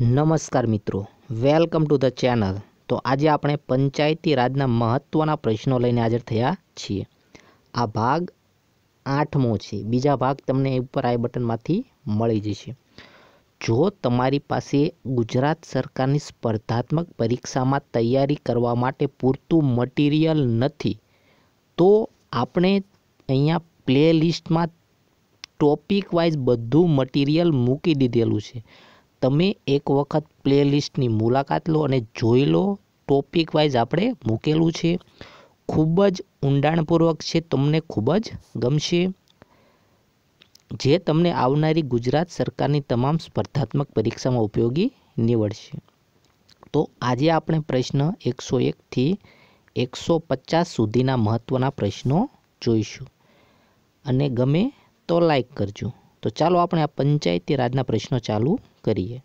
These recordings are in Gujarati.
નમસ્કાર મિત્રો વેલકમ ટુ ધ ચેનલ તો આજે આપણે પંચાયતી રાજના મહત્ત્વના પ્રશ્નો લઈને હાજર થયા છીએ આ ભાગ આઠમો છે બીજા ભાગ તમને ઉપર આઈ બટનમાંથી મળી જશે જો તમારી પાસે ગુજરાત સરકારની સ્પર્ધાત્મક પરીક્ષામાં તૈયારી કરવા માટે પૂરતું મટીરિયલ નથી તો આપણે અહીંયા પ્લે લિસ્ટમાં ટોપિક વાઇઝ બધું મટીરિયલ મૂકી દીધેલું છે તમે એક વખત પ્લેલિસ્ટની મુલાકાત લો અને જોઈ લો ટોપિક વાઇઝ આપણે મૂકેલું છે ખૂબ જ ઊંડાણપૂર્વક છે તમને ખૂબ જ ગમશે જે તમને આવનારી ગુજરાત સરકારની તમામ સ્પર્ધાત્મક પરીક્ષામાં ઉપયોગી નીવડશે તો આજે આપણે પ્રશ્ન એકસો એકથી એકસો પચાસ સુધીના મહત્ત્વના પ્રશ્નો જોઈશું અને ગમે તો લાઈક કરજો તો ચાલો આપણે આ પંચાયતી રાજના પ્રશ્નો ચાલુ કરીએ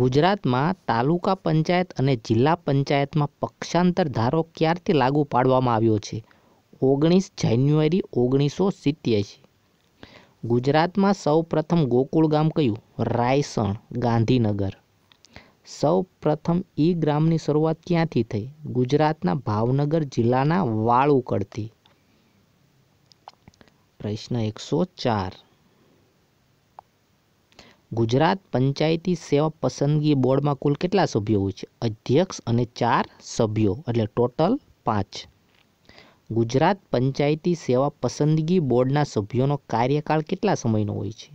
ગુજરાતમાં તાલુકા પંચાયત અને જિલ્લા પંચાયતમાં પક્ષાંતર ધારો ક્યારથી લાગુ પાડવામાં આવ્યો છે ઓગણીસ જાન્યુઆરી ઓગણીસો સિત્યાસી ગુજરાતમાં સૌપ્રથમ ગોકુળ ગામ કયું રાયસણ ગાંધીનગર સૌ પ્રથમ ઈ ગ્રામની શરૂઆત ક્યાંથી થઈ ગુજરાતના ભાવનગર જિલ્લાના વાળુકડથી પ્રશ્ન એકસો ચાર ગુજરાત પંચાયતી સેવા પસંદગી બોર્ડમાં કુલ કેટલા સભ્યો હોય છે અધ્યક્ષ અને ચાર સભ્યો એટલે ટોટલ પાંચ ગુજરાત પંચાયતી સેવા પસંદગી બોર્ડના સભ્યોનો કાર્યકાળ કેટલા સમયનો હોય છે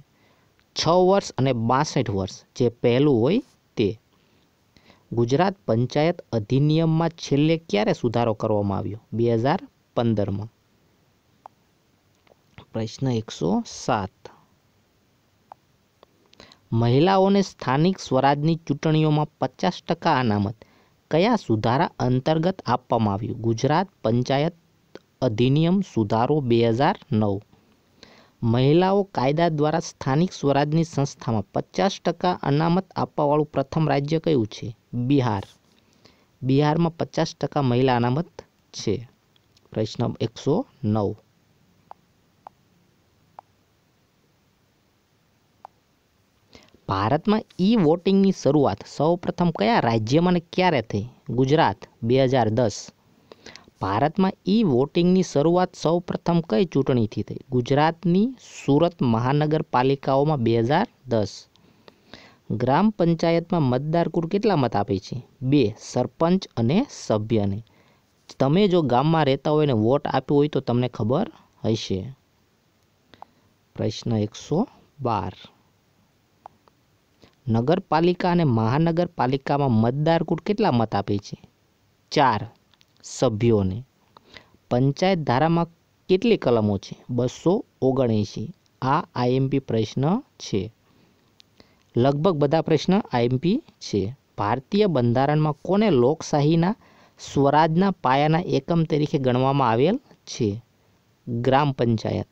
છ વર્ષ અને બાસઠ વર્ષ જે પહેલું હોય તે ગુજરાત પંચાયત અધિનિયમમાં છેલ્લે ક્યારે સુધારો કરવામાં આવ્યો બે હજાર પંદરમાં પ્રશ્ન એકસો સાત મહિલાઓને સ્થાનિક સ્વરાજની ચૂંટણીઓમાં પચાસ ટકા અનામત કયા સુધારા અંતર્ગત આપવામાં આવ્યું ગુજરાત પંચાયત અધિનિયમ સુધારો બે હજાર નવ મહિલાઓ કાયદા દ્વારા સ્થાનિક સ્વરાજની સંસ્થામાં પચાસ ટકા અનામત આપવાવાળું પ્રથમ રાજ્ય કયું છે બિહાર બિહારમાં પચાસ ટકા મહિલા અનામત છે પ્રશ્ન એકસો નવ ભારતમાં ઈ વોટિંગની શરૂઆત સૌપ્રથમ કયા રાજ્યમાં અને ક્યારે થઈ ગુજરાત બે હજાર દસ ભારતમાં ઈ વોટિંગની શરૂઆત સૌપ્રથમ કઈ ચૂંટણીથી થઈ ગુજરાતની સુરત મહાનગરપાલિકાઓમાં બે હજાર દસ ગ્રામ પંચાયતમાં મતદાર કુલ કેટલા મત આપે છે બે સરપંચ અને સભ્યને તમે જો ગામમાં રહેતા હોય ને વોટ આપ્યો હોય તો તમને ખબર હશે પ્રશ્ન એકસો બાર નગરપાલિકા અને મહાનગરપાલિકામાં મતદાર કુલ કેટલા મત આપે છે ચાર સભ્યોને પંચાયત ધારામાં કેટલી કલમો છે બસો ઓગણએંશી આ આઈએમપી પ્રશ્ન છે લગભગ બધા પ્રશ્ન આઈએમપી છે ભારતીય બંધારણમાં કોને લોકશાહીના સ્વરાજના પાયાના એકમ તરીકે ગણવામાં આવેલ છે ગ્રામ પંચાયત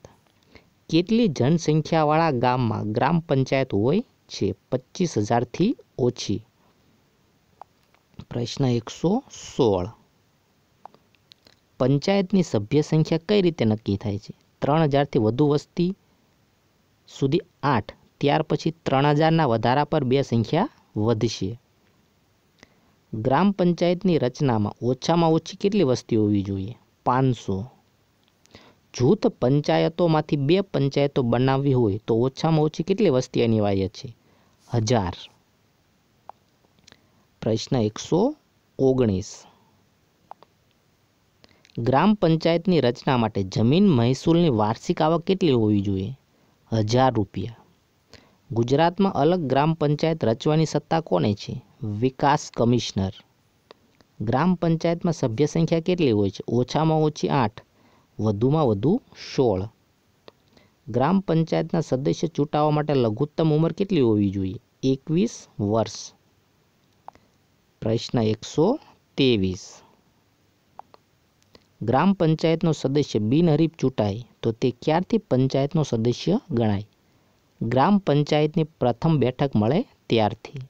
કેટલી જનસંખ્યાવાળા ગામમાં ગ્રામ પંચાયત હોય છે પચીસ હજારથી ઓછી પ્રશ્ન એકસો સોળ પંચાયતની સભ્ય સંખ્યા કઈ રીતે નક્કી થાય છે ત્રણ હજારથી વધુ વસ્તી સુધી આઠ ત્યાર પછી ત્રણ હજારના વધારા પર બે સંખ્યા વધશે ગ્રામ પંચાયતની રચનામાં ઓછામાં ઓછી કેટલી વસ્તી હોવી જોઈએ પાંચસો જૂથ પંચાયતોમાંથી બે પંચાયતો બનાવવી હોય તો ઓછામાં ઓછી કેટલી વસ્તી અનિવાર્ય છે હજાર પ્રશ્ન એકસો ઓગણીસ ગ્રામ પંચાયતની રચના માટે જમીન મહેસૂલની વાર્ષિક આવક કેટલી હોવી જોઈએ હજાર રૂપિયા ગુજરાતમાં અલગ ગ્રામ પંચાયત રચવાની સત્તા કોને છે વિકાસ કમિશનર ગ્રામ પંચાયતમાં સભ્ય સંખ્યા કેટલી હોય છે ઓછામાં ઓછી આઠ વધુમાં વધુ સોળ ગ્રામ પંચાયતના સદસ્ય ચૂંટાવા માટે લઘુત્તમ ઉંમર કેટલી હોવી જોઈએ એકવીસ વર્ષ પ્રશ્ન એકસો ત્રેવીસ ગ્રામ પંચાયતનો સદસ્ય બિનહરીફ ચૂંટાય તો તે ક્યારથી પંચાયતનો સદસ્ય ગણાય ગ્રામ પંચાયતની પ્રથમ બેઠક મળે ત્યારથી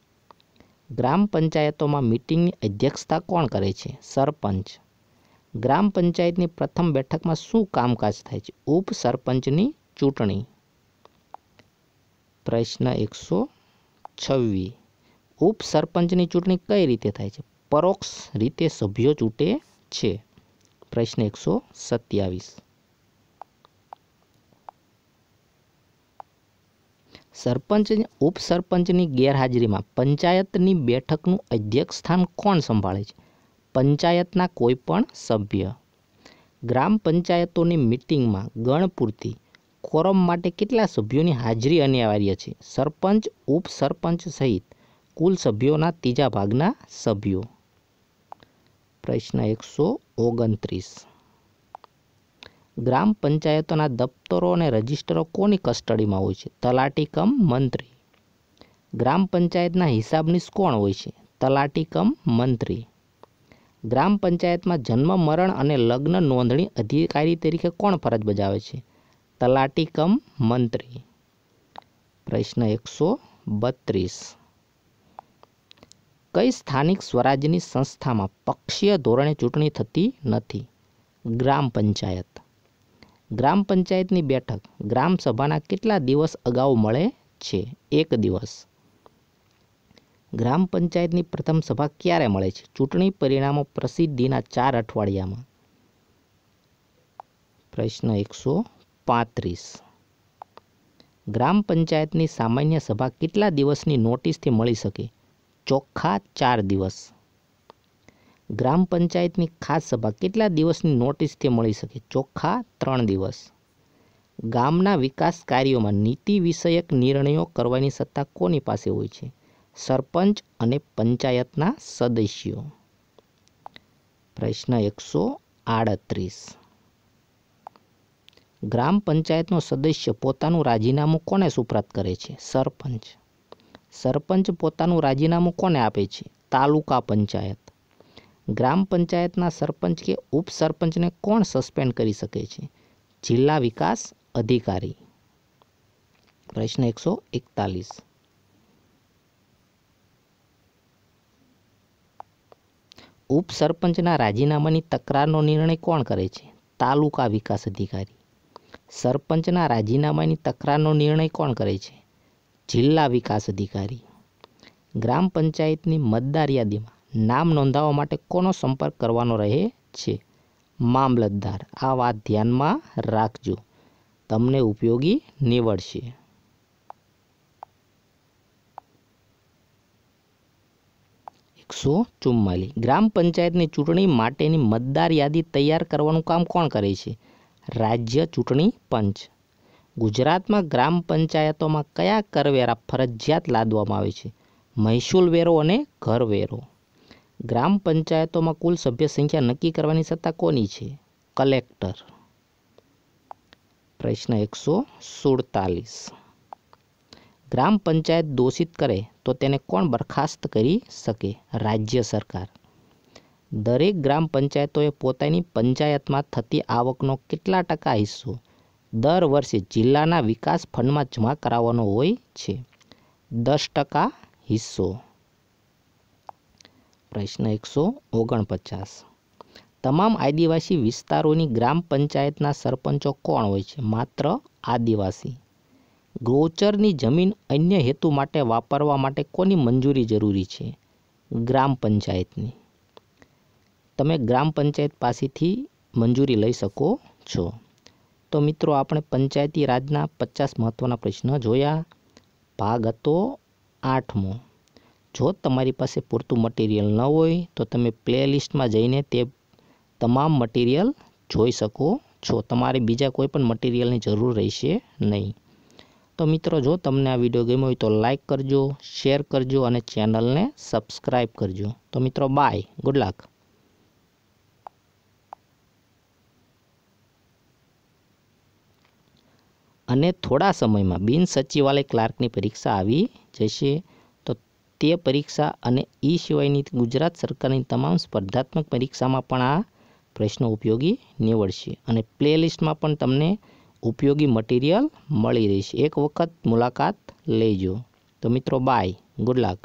ગ્રામ પંચાયતોમાં મિટિંગની અધ્યક્ષતા કોણ કરે છે સરપંચ ગ્રામ પંચાયતની પ્રથમ બેઠકમાં શું કામકાજ થાય છે ઉપ સરપંચની ચૂંટણી પ્રશ્ન એકસો છવ્વીસ ઉપ સરપંચની ચૂંટણી કઈ રીતે થાય છે પરોક્ષ રીતે સભ્યો ચૂંટે છે પ્રશ્ન એકસો સત્યાવીસ સરપંચ ઉપસરપંચની ગેરહાજરીમાં પંચાયતની બેઠકનું અધ્યક્ષ સ્થાન કોણ સંભાળે છે પંચાયતના કોઈપણ સભ્ય ગ્રામ પંચાયતોની મિટિંગમાં ગણપૂરતી કોરમ માટે કેટલા સભ્યોની હાજરી અનિવાર્ય છે સરપંચ ઉપસરપંચ સહિત કુલ સભ્યોના ત્રીજા ભાગના સભ્યો પ્રશ્ન એકસો ઓગણત્રીસ ગ્રામ પંચાયતોના દફતરો અને રજિસ્ટરો કોની કસ્ટડીમાં હોય છે તલાટી કમ મંત્રી ગ્રામ પંચાયતના હિસાબનીસ કોણ હોય છે તલાટી કમ મંત્રી ગ્રામ પંચાયતમાં જન્મ મરણ અને લગ્ન નોંધણી અધિકારી તરીકે કોણ ફરજ બજાવે છે તલાટી કમ મંત્રી પ્રશ્ન એકસો બત્રીસ કઈ સ્થાનિક સ્વરાજ્યની સંસ્થામાં પક્ષીય ધોરણે ચૂંટણી થતી નથી ગ્રામ પંચાયત ગ્રામ પંચાયતની બેઠક ગ્રામસભાના કેટલા દિવસ અગાઉ મળે છે એક દિવસ ગ્રામ પંચાયતની પ્રથમ સભા ક્યારે મળે છે ચૂંટણી પરિણામો પ્રસિદ્ધિના ચાર અઠવાડિયામાં પ્રશ્ન એકસો પાંત્રીસ ગ્રામ પંચાયતની સામાન્ય સભા કેટલા દિવસની નોટિસથી મળી શકે ચોખ્ખા ચાર દિવસ ગ્રામ પંચાયતની ખાસ સભા કેટલા દિવસની નોટિસથી મળી શકે ચોખ્ખા ત્રણ દિવસ ગામના વિકાસ કાર્યોમાં નીતિ વિષયક નિર્ણયો કરવાની સત્તા કોની પાસે હોય છે સરપંચ અને પંચાયતના સદસ્યો પ્રશ્ન એકસો આડત્રીસ ગ્રામ પંચાયતનો સદસ્ય પોતાનું રાજીનામું કોને સુપ્રત કરે છે સરપંચ સરપંચ પોતાનું રાજીનામું કોને આપે છે તાલુકા પંચાયત ગ્રામ પંચાયતના સરપંચ કે ઉપસરપંચને કોણ સસ્પેન્ડ કરી શકે છે જિલ્લા વિકાસ અધિકારી પ્રશ્ન એકસો એકતાલીસ ઉપસરપંચના રાજીનામાની તકરારનો નિર્ણય કોણ કરે છે તાલુકા વિકાસ અધિકારી સરપંચના રાજીનામાની તકરારનો નિર્ણય કોણ કરે છે જિલ્લા વિકાસ અધિકારી ગ્રામ પંચાયતની મતદાર યાદીમાં નામ નોંધાવવા માટે કોનો સંપર્ક કરવાનો રહે છે મામલતદાર આ વાત ધ્યાનમાં રાખજો તમને ઉપયોગી નીવડશે એકસો ચુમ્માલીસ ગ્રામ પંચાયતની ચૂંટણી માટેની મતદાર યાદી તૈયાર કરવાનું કામ કોણ કરે છે રાજ્ય ચૂંટણી પંચ ગુજરાતમાં ગ્રામ પંચાયતોમાં કયા કરવેરા ફરજિયાત લાદવામાં આવે છે મહેસૂલ વેરો અને ઘરવેરો ગ્રામ પંચાયતોમાં કુલ સભ્ય સંખ્યા નક્કી કરવાની સત્તા કોની છે કલેક્ટર પ્રશ્ન એકસો સુડતાલીસ ગ્રામ પંચાયત દોષિત કરે તો તેને કોણ બરખાસ્ત કરી શકે રાજ્ય સરકાર દરેક ગ્રામ પંચાયતોએ પોતાની પંચાયતમાં થતી આવકનો કેટલા ટકા હિસ્સો દર વર્ષે જિલ્લાના વિકાસ ફંડમાં જમા કરાવવાનો હોય છે દસ ટકા હિસ્સો પ્રશ્ન એકસો ઓગણપચાસ તમામ આદિવાસી વિસ્તારોની ગ્રામ પંચાયતના સરપંચો કોણ હોય છે માત્ર આદિવાસી ગૌચરની જમીન અન્ય હેતુ માટે વાપરવા માટે કોની મંજૂરી જરૂરી છે ગ્રામ પંચાયતની તમે ગ્રામ પંચાયત પાસેથી મંજૂરી લઈ શકો છો તો મિત્રો આપણે પંચાયતી રાજના પચાસ મહત્ત્વના પ્રશ્ન જોયા ભાગ હતો આઠમો જો તમારી પાસે પૂરતું મટીરિયલ ન હોય તો તમે પ્લેલિસ્ટમાં જઈને તે તમામ મટીરિયલ જોઈ શકો છો તમારે બીજા કોઈ પણ મટીરિયલની જરૂર રહેશે નહીં તો મિત્રો જો તમને આ વિડીયો ગમ્યો હોય તો લાઇક કરજો શેર કરજો અને ચેનલને સબસ્ક્રાઈબ કરજો તો મિત્રો બાય ગુડ લક અને થોડા સમયમાં બિન સચિવાલય ક્લાર્કની પરીક્ષા આવી જશે તો તે પરીક્ષા અને એ સિવાયની ગુજરાત સરકારની તમામ સ્પર્ધાત્મક પરીક્ષામાં પણ આ પ્રશ્નો ઉપયોગી નીવડશે અને પ્લેલિસ્ટમાં પણ તમને ઉપયોગી મટીરિયલ મળી રહેશે એક વખત મુલાકાત લેજો તો મિત્રો બાય ગુડ લક